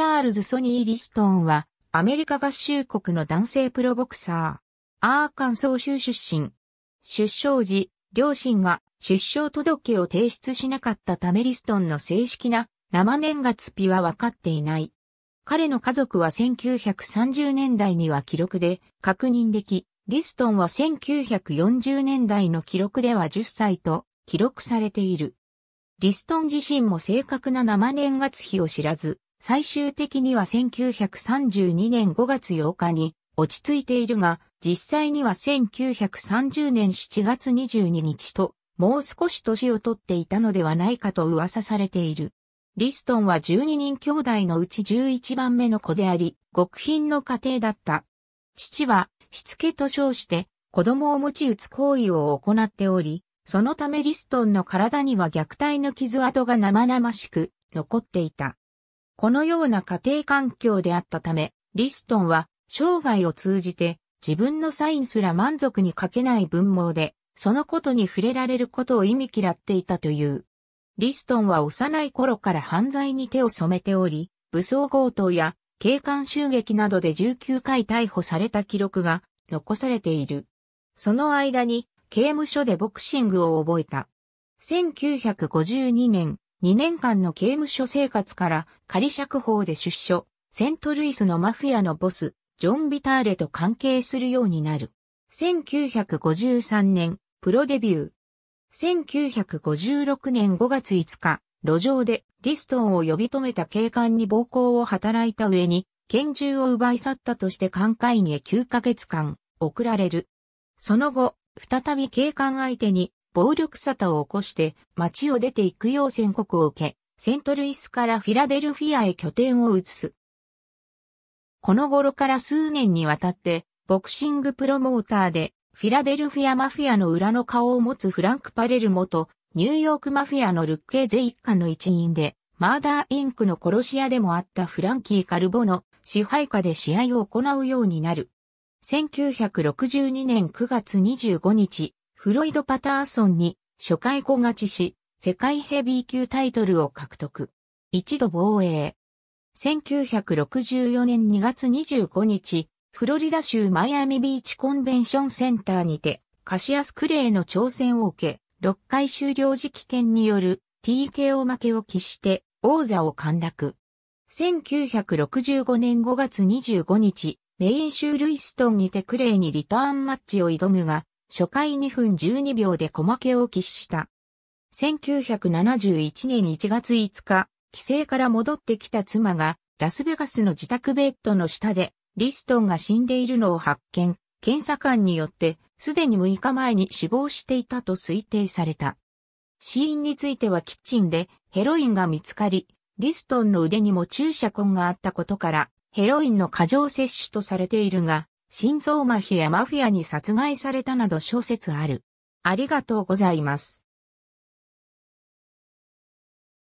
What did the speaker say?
チャールズ・ソニー・リストンは、アメリカ合衆国の男性プロボクサー。アーカンソー州出身。出生時、両親が出生届を提出しなかったためリストンの正式な生年月日は分かっていない。彼の家族は1930年代には記録で確認でき、リストンは1940年代の記録では10歳と記録されている。リストン自身も正確な生年月日を知らず、最終的には1932年5月8日に落ち着いているが、実際には1930年7月22日と、もう少し年をとっていたのではないかと噂されている。リストンは12人兄弟のうち11番目の子であり、極貧の家庭だった。父は、しつけと称して、子供を持ち打つ行為を行っており、そのためリストンの体には虐待の傷跡が生々しく残っていた。このような家庭環境であったため、リストンは生涯を通じて自分のサインすら満足に書けない文盲で、そのことに触れられることを意味嫌っていたという。リストンは幼い頃から犯罪に手を染めており、武装強盗や警官襲撃などで19回逮捕された記録が残されている。その間に刑務所でボクシングを覚えた。1952年、2年間の刑務所生活から仮釈放で出所、セントルイスのマフィアのボス、ジョン・ビターレと関係するようになる。1953年、プロデビュー。1956年5月5日、路上でリストンを呼び止めた警官に暴行を働いた上に、拳銃を奪い去ったとして寛解に9ヶ月間、送られる。その後、再び警官相手に暴力沙汰を起こして街を出ていくよう宣告を受け、セントルイスからフィラデルフィアへ拠点を移す。この頃から数年にわたって、ボクシングプロモーターで、フィラデルフィアマフィアの裏の顔を持つフランク・パレル元、ニューヨークマフィアのルッケーゼ一家の一員で、マーダーインクの殺し屋でもあったフランキー・カルボの支配下で試合を行うようになる。1962年9月25日、フロイド・パターソンに初回小勝ちし、世界ヘビー級タイトルを獲得。一度防衛。1964年2月25日、フロリダ州マイアミビーチコンベンションセンターにて、カシアス・クレイの挑戦を受け、6回終了時期権による TKO 負けを喫して王座を陥落。1965年5月25日、メイン州ルイストンにてクレイにリターンマッチを挑むが、初回2分12秒で小負けを喫した。1971年1月5日、帰省から戻ってきた妻が、ラスベガスの自宅ベッドの下で、リストンが死んでいるのを発見、検査官によって、すでに6日前に死亡していたと推定された。死因についてはキッチンでヘロインが見つかり、リストンの腕にも注射痕があったことから、ヘロインの過剰摂取とされているが、心臓麻痺やマフィアに殺害されたなど諸説ある。ありがとうございます。